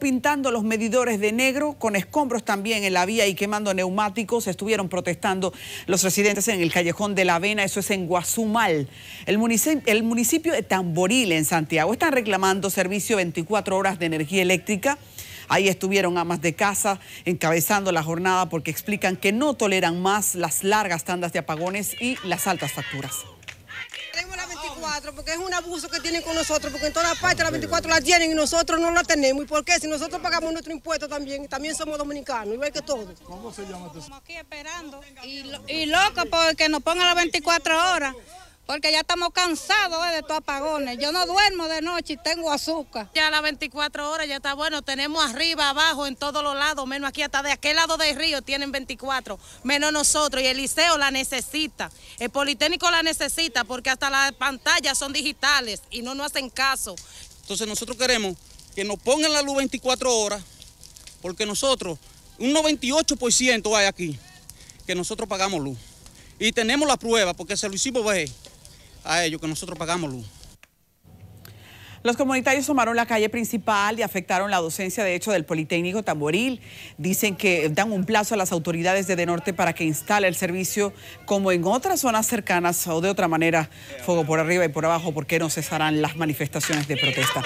pintando los medidores de negro, con escombros también en la vía y quemando neumáticos. Estuvieron protestando los residentes en el callejón de La Avena, eso es en Guazumal. El municipio, de Tamboril, en Santiago, están reclamando servicio 24 horas de energía eléctrica. Ahí estuvieron amas de casa encabezando la jornada porque explican que no toleran más las largas tandas de apagones y las altas facturas porque es un abuso que tienen con nosotros, porque en todas partes las 24 las tienen y nosotros no la tenemos. ¿Y por qué? Si nosotros pagamos nuestro impuesto también, y también somos dominicanos, igual que todos. ¿Cómo se llama Estamos aquí esperando y, y loco porque nos pongan las 24 horas porque ya estamos cansados eh, de estos apagones. Yo no duermo de noche y tengo azúcar. Ya las 24 horas ya está bueno, tenemos arriba, abajo, en todos los lados, menos aquí, hasta de aquel lado del río tienen 24, menos nosotros. Y el liceo la necesita, el Politécnico la necesita, porque hasta las pantallas son digitales y no nos hacen caso. Entonces nosotros queremos que nos pongan la luz 24 horas, porque nosotros, un 98% hay aquí, que nosotros pagamos luz. Y tenemos la prueba, porque se lo hicimos ver a ellos que nosotros pagamos luz. Los comunitarios tomaron la calle principal y afectaron la docencia, de hecho, del Politécnico Tamboril. Dicen que dan un plazo a las autoridades de Norte para que instale el servicio como en otras zonas cercanas o de otra manera, fuego por arriba y por abajo, porque no cesarán las manifestaciones de protesta.